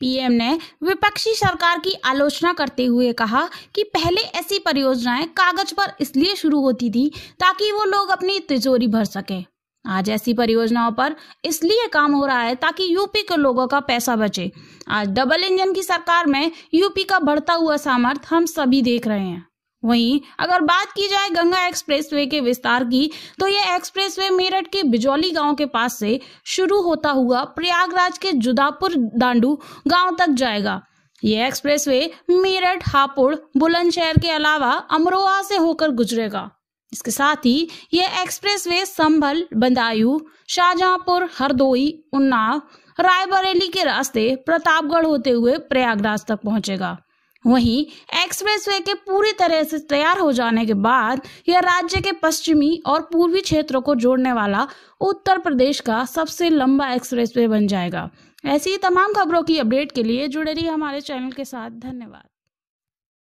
PM ने विपक्षी सरकार की आलोचना करते हुए कहा कि पहले ऐसी परियोजनाएं कागज पर इसलिए शुरू होती थी ताकि वो लोग अपनी तिजोरी भर सके आज ऐसी परियोजनाओं पर इसलिए काम हो रहा है ताकि यूपी के लोगों का पैसा बचे आज डबल इंजन की सरकार में यूपी का बढ़ता हुआ सामर्थ्य हम सभी देख रहे हैं वहीं अगर बात की जाए गंगा एक्सप्रेसवे के विस्तार की तो यह एक्सप्रेसवे मेरठ के बिजौली गांव के पास से शुरू होता हुआ प्रयागराज के जुदापुर दांडू गांव तक जाएगा यह एक्सप्रेसवे मेरठ हापुड़ बुलंदशहर के अलावा अमरोहा से होकर गुजरेगा इसके साथ ही यह एक्सप्रेसवे संभल बंदायू शाहजहांपुर हरदोई उन्नाव रायबरेली के रास्ते प्रतापगढ़ होते हुए प्रयागराज तक पहुंचेगा वहीं एक्सप्रेसवे के पूरी तरह से तैयार हो जाने के बाद यह राज्य के पश्चिमी और पूर्वी क्षेत्रों को जोड़ने वाला उत्तर प्रदेश का सबसे लंबा एक्सप्रेसवे बन जाएगा ऐसी तमाम खबरों की अपडेट के लिए जुड़े रहिए हमारे चैनल के साथ धन्यवाद